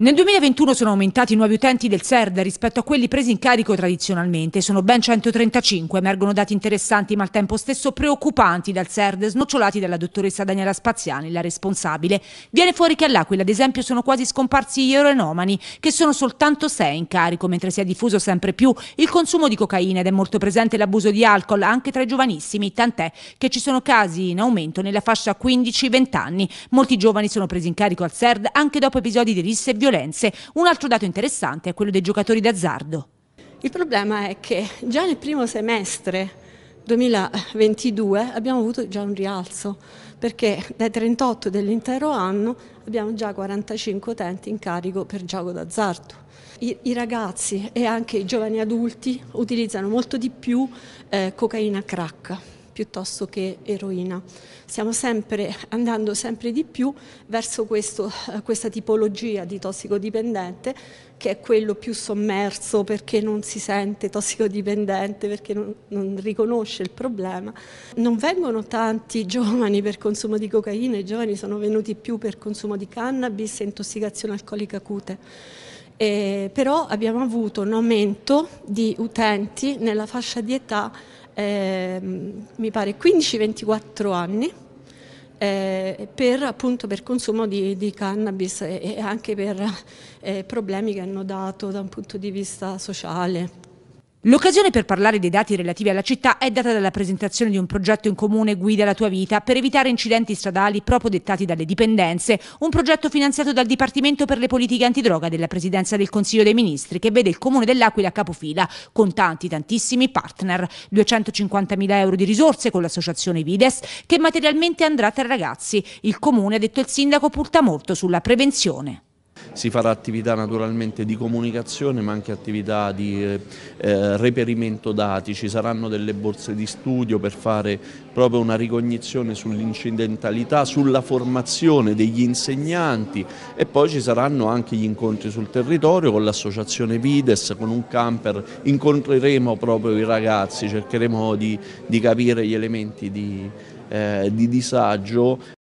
Nel 2021 sono aumentati i nuovi utenti del SERD rispetto a quelli presi in carico tradizionalmente, sono ben 135, emergono dati interessanti ma al tempo stesso preoccupanti dal SERD, snocciolati dalla dottoressa Daniela Spaziani, la responsabile. Viene fuori che all'Aquila, ad esempio, sono quasi scomparsi gli eroenomani, che sono soltanto 6 in carico, mentre si è diffuso sempre più il consumo di cocaina ed è molto presente l'abuso di alcol anche tra i giovanissimi, tant'è che ci sono casi in aumento nella fascia 15-20 anni. Molti giovani sono presi in carico al SERD anche dopo episodi di risse e violenza violenze. Un altro dato interessante è quello dei giocatori d'azzardo. Il problema è che già nel primo semestre 2022 abbiamo avuto già un rialzo perché dai 38 dell'intero anno abbiamo già 45 utenti in carico per gioco d'azzardo. I, I, ragazzi e anche i giovani adulti utilizzano molto di più eh, cocaina crack piuttosto che eroina. Stiamo sempre andando sempre di più verso questo, eh, questa tipologia di tossicodipendente che è quello più sommerso perché non si sente tossicodipendente, perché non, non riconosce il problema. Non vengono tanti giovani per consumo di cocaina, i giovani sono venuti più per consumo di cannabis e intossicazione alcolica acute. Eh, però abbiamo avuto un aumento di utenti nella fascia di età eh, mi pare 15-24 anni, eh, per, appunto, per consumo di, di cannabis e, e anche per eh, problemi che hanno dato da un punto di vista sociale. L'occasione per parlare dei dati relativi alla città è data dalla presentazione di un progetto in comune Guida la tua vita per evitare incidenti stradali proprio dettati dalle dipendenze, un progetto finanziato dal Dipartimento per le politiche antidroga della Presidenza del Consiglio dei Ministri che vede il Comune dell'Aquila a capofila con tanti tantissimi partner, 250.000 euro di risorse con l'associazione Vides che materialmente andrà tra ragazzi. Il Comune ha detto il sindaco punta molto sulla prevenzione si farà attività naturalmente di comunicazione ma anche attività di eh, eh, reperimento dati, ci saranno delle borse di studio per fare proprio una ricognizione sull'incidentalità, sulla formazione degli insegnanti e poi ci saranno anche gli incontri sul territorio con l'associazione Vides, con un camper, incontreremo proprio i ragazzi, cercheremo di, di capire gli elementi di, eh, di disagio